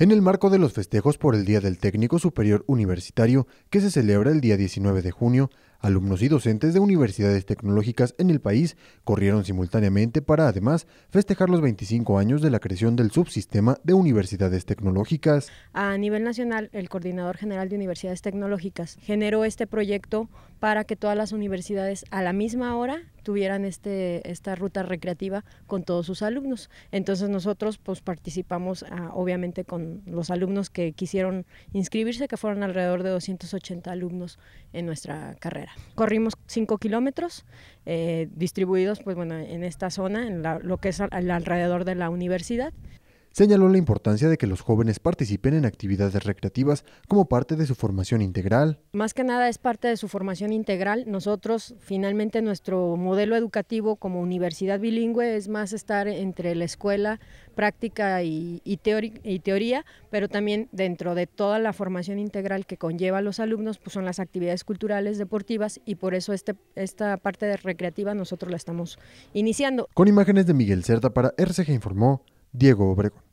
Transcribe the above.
En el marco de los festejos por el Día del Técnico Superior Universitario, que se celebra el día 19 de junio, alumnos y docentes de universidades tecnológicas en el país corrieron simultáneamente para, además, festejar los 25 años de la creación del subsistema de universidades tecnológicas. A nivel nacional, el Coordinador General de Universidades Tecnológicas generó este proyecto para que todas las universidades a la misma hora tuvieran este, esta ruta recreativa con todos sus alumnos. Entonces nosotros pues participamos ah, obviamente con los alumnos que quisieron inscribirse, que fueron alrededor de 280 alumnos en nuestra carrera. Corrimos 5 kilómetros eh, distribuidos pues en esta zona, en lo que es alrededor de la universidad Señaló la importancia de que los jóvenes participen en actividades recreativas como parte de su formación integral. Más que nada es parte de su formación integral. Nosotros, finalmente, nuestro modelo educativo como universidad bilingüe es más estar entre la escuela, práctica y, teoría, pero también dentro de toda la formación integral que conlleva a los alumnos, pues son las actividades culturales, deportivas, y por eso este, esta parte de recreativa nosotros la estamos iniciando. Con imágenes de Miguel Cerda para RCG informó Diego Obregón.